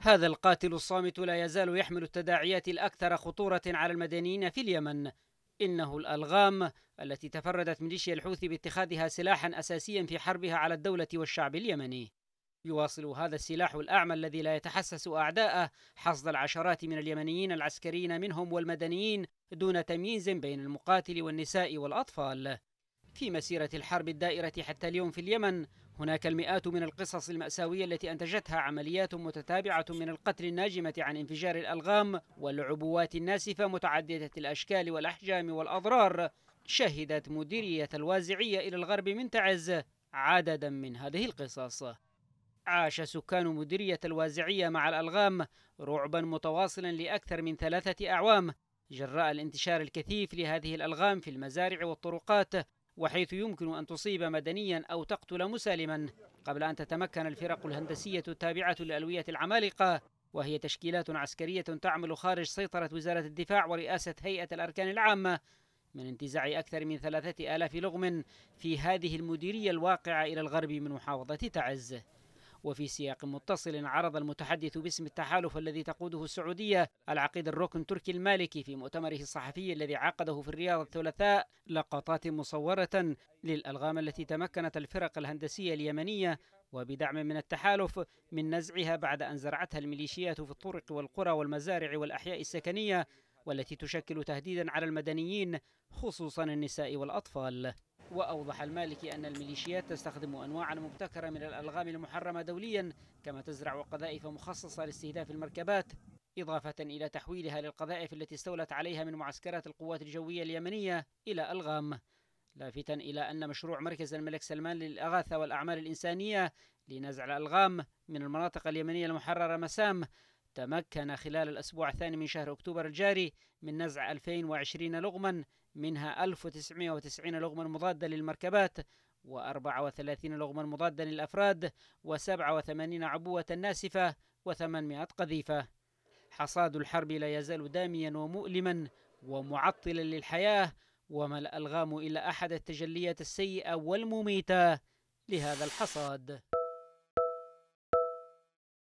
هذا القاتل الصامت لا يزال يحمل التداعيات الأكثر خطورة على المدنيين في اليمن إنه الألغام التي تفردت ميليشيا الحوثي باتخاذها سلاحا أساسيا في حربها على الدولة والشعب اليمني يواصل هذا السلاح الأعمى الذي لا يتحسس أعداءه حصد العشرات من اليمنيين العسكريين منهم والمدنيين دون تمييز بين المقاتل والنساء والأطفال في مسيرة الحرب الدائرة حتى اليوم في اليمن هناك المئات من القصص المأساوية التي أنتجتها عمليات متتابعة من القتل الناجمة عن انفجار الألغام والعبوات الناسفة متعددة الأشكال والأحجام والأضرار شهدت مديرية الوازعية إلى الغرب من تعز عددا من هذه القصص عاش سكان مديرية الوازعية مع الألغام رعبا متواصلا لأكثر من ثلاثة أعوام جراء الانتشار الكثيف لهذه الألغام في المزارع والطرقات وحيث يمكن أن تصيب مدنيا أو تقتل مسالما قبل أن تتمكن الفرق الهندسية التابعة لألوية العمالقة وهي تشكيلات عسكرية تعمل خارج سيطرة وزارة الدفاع ورئاسة هيئة الأركان العامة من انتزاع أكثر من ثلاثة آلاف لغم في هذه المديرية الواقعة إلى الغرب من محافظة تعز وفي سياق متصل عرض المتحدث باسم التحالف الذي تقوده السعودية العقيد الركن تركي المالكي في مؤتمره الصحفي الذي عقده في الرياض الثلاثاء لقطات مصورة للألغام التي تمكنت الفرق الهندسية اليمنية وبدعم من التحالف من نزعها بعد أن زرعتها الميليشيات في الطرق والقرى والمزارع والأحياء السكنية والتي تشكل تهديدا على المدنيين خصوصا النساء والأطفال وأوضح المالكي أن الميليشيات تستخدم أنواعا مبتكرة من الألغام المحرمة دوليا كما تزرع قذائف مخصصة لاستهداف المركبات إضافة إلى تحويلها للقذائف التي استولت عليها من معسكرات القوات الجوية اليمنية إلى ألغام لافتا إلى أن مشروع مركز الملك سلمان للإغاثة والأعمال الإنسانية لنزع الألغام من المناطق اليمنية المحررة مسام تمكن خلال الأسبوع الثاني من شهر أكتوبر الجاري من نزع 2020 لغما منها 1990 لغما مضادا للمركبات و34 لغما مضادا للأفراد و87 عبوة ناسفة و800 قذيفة حصاد الحرب لا يزال داميا ومؤلما ومعطلا للحياة وما الألغام إلا أحد التجليات السيئة والمميتة لهذا الحصاد